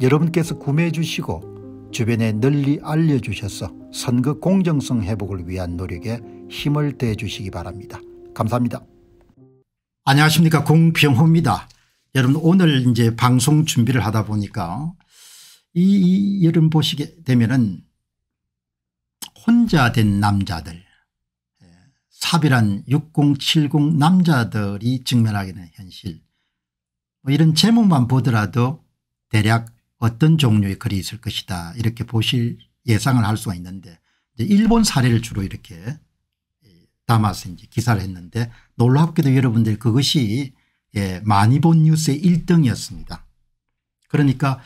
여러분께서 구매해 주시고 주변에 널리 알려주셔서 선거 공정성 회복을 위한 노력에 힘을 대해 주시기 바랍니다. 감사합니다. 안녕하십니까 공병호입니다. 여러분 오늘 이제 방송 준비를 하다 보니까 이, 이 여름 보시게 되면은 혼자 된 남자들 사비란 6070 남자들이 직면하게 되는 현실 뭐 이런 제목만 보더라도 대략 어떤 종류의 글이 있을 것이다 이렇게 보실 예상을 할 수가 있는데 일본 사례를 주로 이렇게 예, 담아서 이제 기사를 했는데 놀랍게도 여러분들 그것이 예, 많이 본 뉴스의 1등이었습니다. 그러니까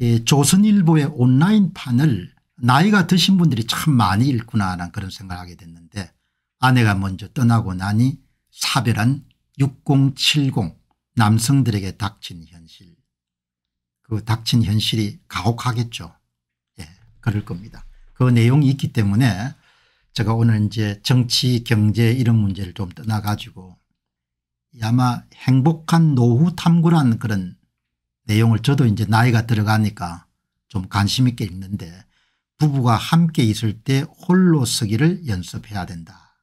예, 조선일보의 온라인판을 나이가 드신 분들이 참 많이 읽구나 하는 그런 생각을 하게 됐는데 아내가 먼저 떠나고 나니 사별한 6070 남성들에게 닥친 현실 그 닥친 현실이 가혹하겠죠. 예, 그럴 겁니다. 그 내용이 있기 때문에 제가 오늘 이제 정치 경제 이런 문제를 좀 떠나가지고 아마 행복한 노후 탐구란 그런 내용을 저도 이제 나이가 들어가니까 좀 관심 있게 읽는데 부부가 함께 있을 때 홀로 서기를 연습해야 된다.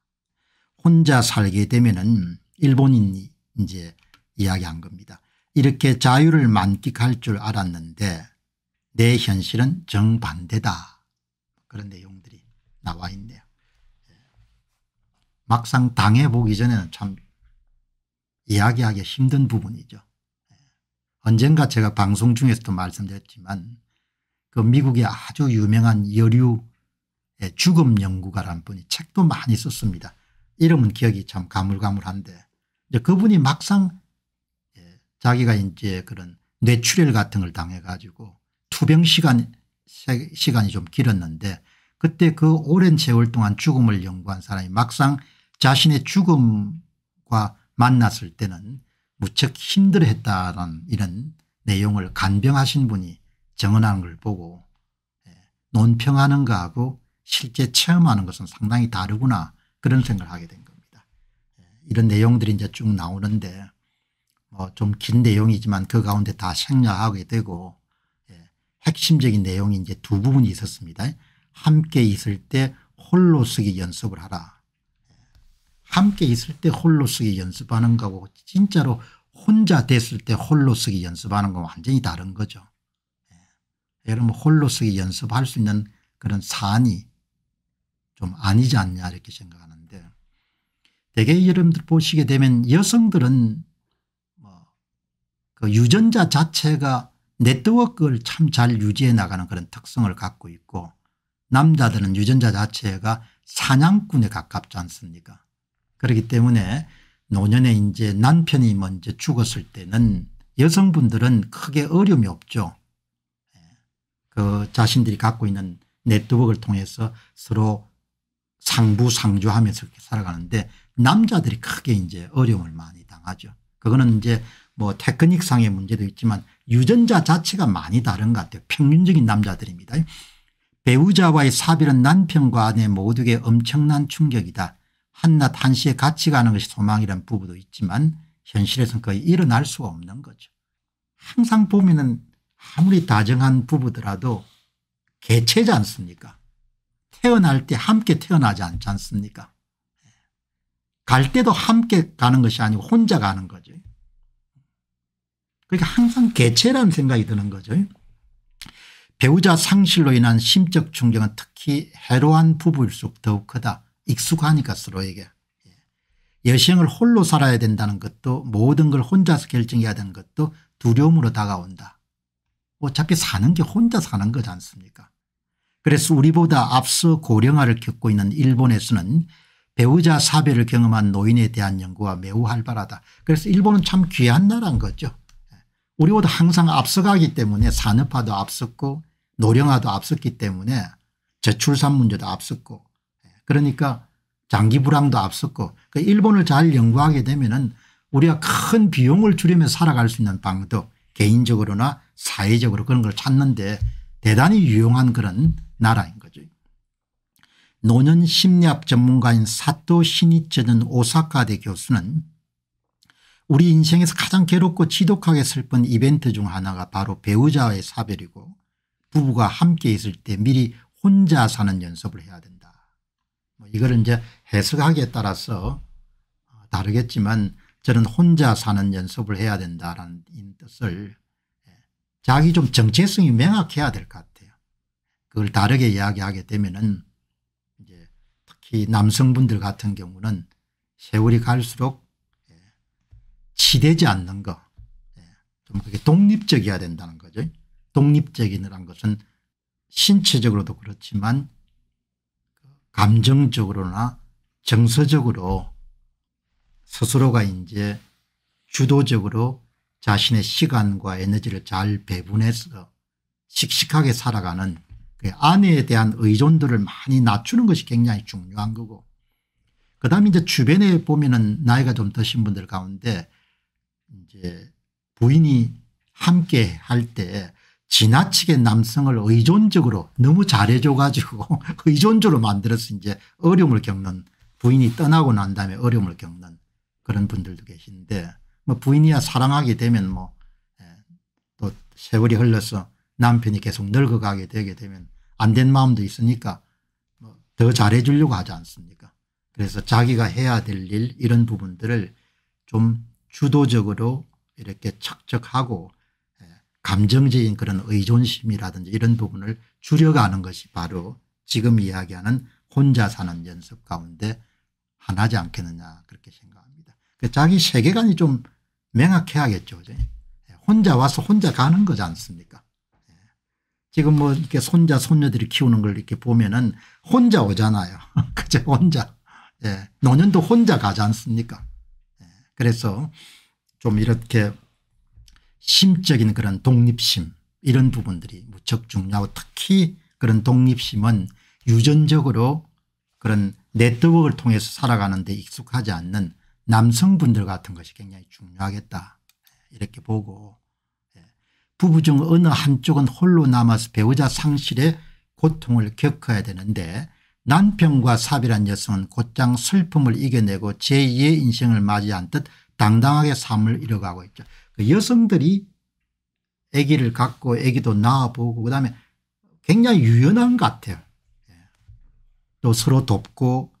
혼자 살게 되면은 일본인이 이제 이야기한 겁니다. 이렇게 자유를 만끽할 줄 알았는데 내 현실은 정반대다. 그런 내용들이 나와 있네요. 예. 막상 당해보기 전에는 참 이야기하기 힘든 부분이죠. 예. 언젠가 제가 방송 중에서도 말씀드렸지만 그 미국의 아주 유명한 여류 죽음 연구가라는 분이 책도 많이 썼습니다. 이름은 기억이 참 가물가물한데 그분이 막상 자기가 이제 그런 뇌출혈 같은 걸 당해 가지고 투병 시간 시간이 좀 길었는데 그때 그 오랜 세월 동안 죽음을 연구한 사람이 막상 자신의 죽음과 만났을 때는 무척 힘들어했다는 이런 내용을 간병하신 분이 증언하는걸 보고 예, 논평하는 거하고 실제 체험하는 것은 상당히 다르구나 그런 생각을 하게 된 겁니다. 예, 이런 내용들이 이제 쭉 나오는데 어 좀 긴 내용이지만 그 가운데 다 생략하게 되고 예. 핵심적인 내용이 이제 두 부분이 있었습니다. 함께 있을 때 홀로 쓰기 연습을 하라. 예, 함께 있을 때 홀로 쓰기 연습하는 거고 진짜로 혼자 됐을 때 홀로 쓰기 연습하는 건 완전히 다른 거죠. 예. 여러분 홀로 쓰기 연습할 수 있는 그런 사안이 좀 아니지 않냐 이렇게 생각하는데 대개 여러분들 보시게 되면 여성들은 그 유전자 자체가 네트워크를 참 잘 유지해 나가는 그런 특성을 갖고 있고 남자들은 유전자 자체가 사냥꾼에 가깝지 않습니까 그렇기 때문에 노년에 이제 남편이 먼저 죽었을 때는 여성분들은 크게 어려움이 없죠. 예. 그 자신들이 갖고 있는 네트워크를 통해서 서로 상부상조하면서 이렇게 살아가는데 남자들이 크게 이제 어려움을 많이 당하죠. 그거는 이제 뭐 테크닉상의 문제도 있지만 유전자 자체가 많이 다른 것 같아요. 평균적인 남자들입니다. 배우자와의 사별은 남편과 아내 모두에게 엄청난 충격이다. 한낮 한시에 같이 가는 것이 소망이란 부부도 있지만 현실에서는 거의 일어날 수가 없는 거죠. 항상 보면은 아무리 다정한 부부더라도 개체지 않습니까 태어날 때 함께 태어나지 않지 않습니까 갈 때도 함께 가는 것이 아니고 혼자 가는 거죠. 그러니까 항상 개체라는 생각이 드는 거죠. 배우자 상실로 인한 심적 충격은 특히 해로한 부부일수록 더욱 크다. 익숙하니까 서로에게. 예. 여생을 홀로 살아야 된다는 것도 모든 걸 혼자서 결정해야 되는 것도 두려움으로 다가온다. 어차피 사는 게 혼자 사는 거지 않습니까 그래서 우리보다 앞서 고령화를 겪고 있는 일본에서는 배우자 사별을 경험한 노인에 대한 연구가 매우 활발하다. 그래서 일본은 참 귀한 나라인 거죠. 우리보다 항상 앞서가기 때문에 산업화도 앞섰고 노령화도 앞섰기 때문에 저출산 문제도 앞섰고 예, 그러니까 장기 불황도 앞섰고 그 일본을 잘 연구하게 되면은 우리가 큰 비용을 줄이면서 살아갈 수 있는 방법 개인적으로나 사회적으로 그런 걸 찾는데 대단히 유용한 그런 나라인 거죠. 노년 심리학 전문가인 사토 신이츠는 오사카대 교수는 우리 인생에서 가장 괴롭고 지독하게 슬픈 이벤트 중 하나가 바로 배우자의 사별이고 부부가 함께 있을 때 미리 혼자 사는 연습을 해야 된다. 뭐 이걸 이제 해석하기에 따라서 어, 다르겠지만 저는 혼자 사는 연습을 해야 된다라는 뜻을 예, 자기 좀 정체성이 명확해야 될 것 같아요. 그걸 다르게 이야기하게 되면은 이제 특히 남성분들 같은 경우는 세월이 갈수록 치대지 않는 것. 예, 좀 그게 독립적이어야 된다는 거죠. 독립적이란 것은 신체적으로도 그렇지만 감정적으로나 정서적으로 스스로가 이제 주도적으로 자신의 시간과 에너지를 잘 배분해서 씩씩하게 살아가는 그 아내에 대한 의존도를 많이 낮추는 것이 굉장히 중요한 거고 그다음에 이제 주변에 보면은 나이가 좀 드신 분들 가운데 이제 부인이 함께 할 때 지나치게 남성을 의존적으로 너무 잘해줘 가지고 의존적으로 만들어서 이제 어려움을 겪는 부인이 떠나고 난 다음에 어려움을 겪는 그런 분들도 계신데 뭐 부인이야 사랑하게 되면 뭐또 예, 세월이 흘러서 남편이 계속 늙어가게 되게 되면 안 된 마음도 있으니까 뭐더 잘해 주려고 하지 않습니까 그래서 자기가 해야 될 일 이런 부분들을 좀 주도적으로 이렇게 척척하고 예, 감정적인 그런 의존심이라든지 이런 부분을 줄여가는 것이 바로 지금 이야기하는 혼자 사는 연습 가운데 하나지 않겠느냐 그렇게 생각합니다. 그 자기 세계관이 좀 명확해야겠죠. 예, 혼자 와서 혼자 가는 거지 않습니까? 예. 지금 뭐 이렇게 손자 손녀들이 키우는 걸 이렇게 보면은 혼자 오잖아요. 그죠 혼자. 예. 노년도 혼자 가지 않습니까? 그래서 좀 이렇게 심적인 그런 독립심 이런 부분들이 무척 중요하고 특히 그런 독립심은 유전적으로 그런 네트워크를 통해서 살아가는 데 익숙하지 않는 남성분들 같은 것이 굉장히 중요하겠다 예, 이렇게 보고 예. 부부 중 어느 한쪽은 홀로 남아서 배우자 상실의 고통을 겪어야 되는데 남편과 사별한 여성은 곧장 슬픔을 이겨내고 제2의 인생을 맞이한 듯 당당하게 삶을 이뤄가고 있죠. 그 여성들이 아기를 갖고 아기도 낳아보고 그다음에 굉장히 유연한 것 같아요. 예. 또 서로 돕고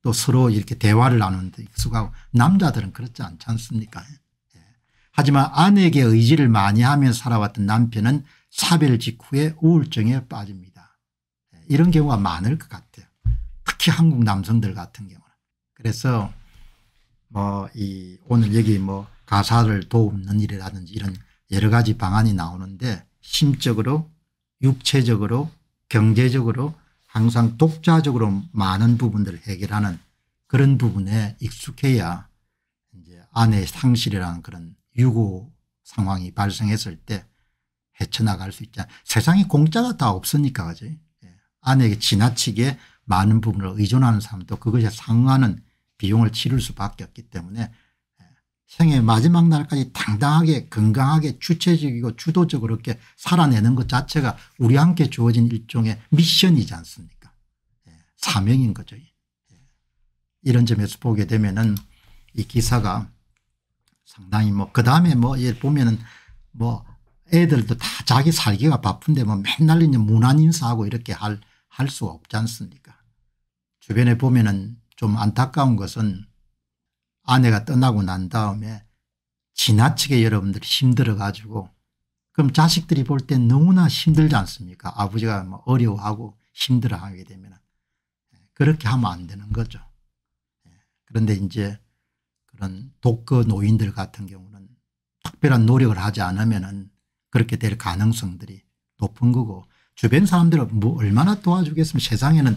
또 서로 이렇게 대화를 나누는 데 익숙하고 남자들은 그렇지 않지 않습니까 예. 하지만 아내에게 의지를 많이 하며 살아왔던 남편은 사별 직후에 우울증에 빠집니다. 이런 경우가 많을 것 같아요. 특히 한국 남성들 같은 경우는. 그래서 뭐 이 오늘 여기 뭐 가사를 도는 일이라든지 이런 여러 가지 방안이 나오는데 심적으로 육체적으로 경제적으로 항상 독자적으로 많은 부분들을 해결하는 그런 부분에 익숙해야 이제 아내의 상실이라는 그런 유고 상황이 발생했을 때 헤쳐나갈 수 있잖아. 세상에 공짜가 다 없으니까 그지. 아내에게 지나치게 많은 부분을 의존하는 사람도 그것에 상응하는 비용을 치를 수밖에 없기 때문에 예, 생애 마지막 날까지 당당하게 건강하게 주체적이고 주도적으로 이렇게 살아내는 것 자체가 우리 함께 주어진 일종의 미션이지 않습니까 예, 사명인 거죠. 예. 이런 점에서 보게 되면 은이 기사가 상당히 뭐 그다음에 뭐 보면은 뭐 애들도 다 자기 살기가 바쁜데 뭐 맨날 이제 문안 인사하고 이렇게 할 할수 없지 않습니까 주변에 보면은 좀 안타까운 것은 아내가 떠나고 난 다음에 지나치게 여러분들 이 힘들어 가지고 그럼 자식들이 볼 때 너무나 힘들지 않습니까 아버지가 뭐 어려워하고 힘들어하게 되면 그렇게 하면 안 되는 거죠 그런데 이제 그런 독거 노인들 같은 경우는 특별한 노력을 하지 않으면 그렇게 될 가능성들이 높은 거고 주변 사람들은뭐 얼마나 도와주겠습니까 세상에는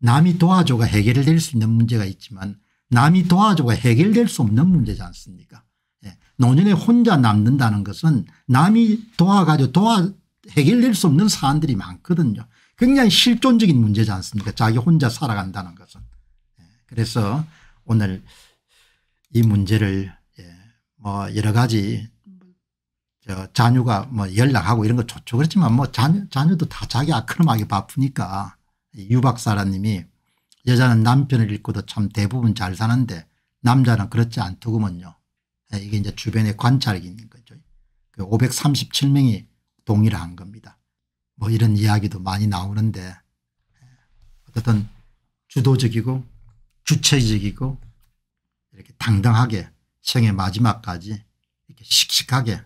남이 도와줘가 해결될 수 있는 문제가 있지만 남이 도와줘가 해결될 수 없는 문제지 않습니까 예. 노년에 혼자 남는다는 것은 남이 도와가지고 도와 해결될 수 없는 사안들이 많거든요. 굉장히 실존적인 문제지 않습니까 자기 혼자 살아간다는 것은. 예. 그래서 오늘 이 문제를 예. 뭐 여러 가지 저 자녀가 뭐 연락하고 이런 거 좋죠. 그렇지만 뭐 자녀, 자녀도 다 자기 아크름하게 바쁘니까 유 박사라님이 여자는 남편을 잃고도 참 대부분 잘 사는데 남자는 그렇지 않더구먼요. 예, 이게 이제 주변의 관찰이 있는 거죠. 그 537명이 동의를 한 겁니다. 뭐 이런 이야기도 많이 나오는데 예, 어쨌든 주도적이고 주체적이고 이렇게 당당하게 생의 마지막까지 이렇게 씩씩하게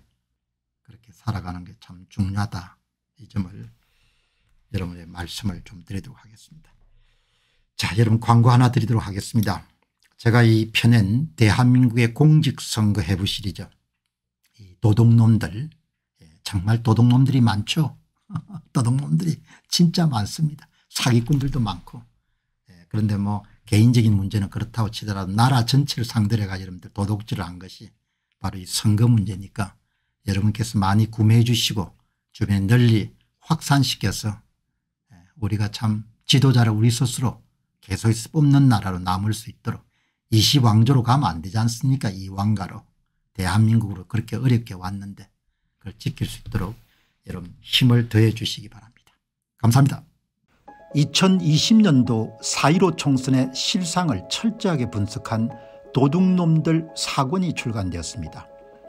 살아가는 게 참 중요하다. 이 점을 여러분의 말씀을 좀 드리도록 하겠습니다. 자 여러분 광고 하나 드리도록 하겠습니다. 제가 이 편엔 대한민국의 공직선거 해부 시리이 도둑놈들 예, 정말 도둑놈들이 많죠. 도둑놈들이 진짜 많습니다. 사기꾼들도 많고 예, 그런데 뭐 개인적인 문제는 그렇다고 치더라도 나라 전체를 상대로 해가 여러분들 도둑질을 한 것이 바로 이 선거 문제니까 여러분께서 많이 구매해 주시고 주변에 널리 확산시켜서 예, 우리가 참 지도자를 우리 스스로 계속해서 뽑는 나라로 남을 수 있도록 이시왕조로 가면 안 되지 않습니까 이왕가로 대한민국으로 그렇게 어렵게 왔는데 그걸 지킬 수 있도록 여러분 힘을 더해 주시기 바랍니다. 감사합니다. 2020년도 4.15 총선의 실상을 철저하게 분석한 도둑놈들 사건이 출간되었습니다.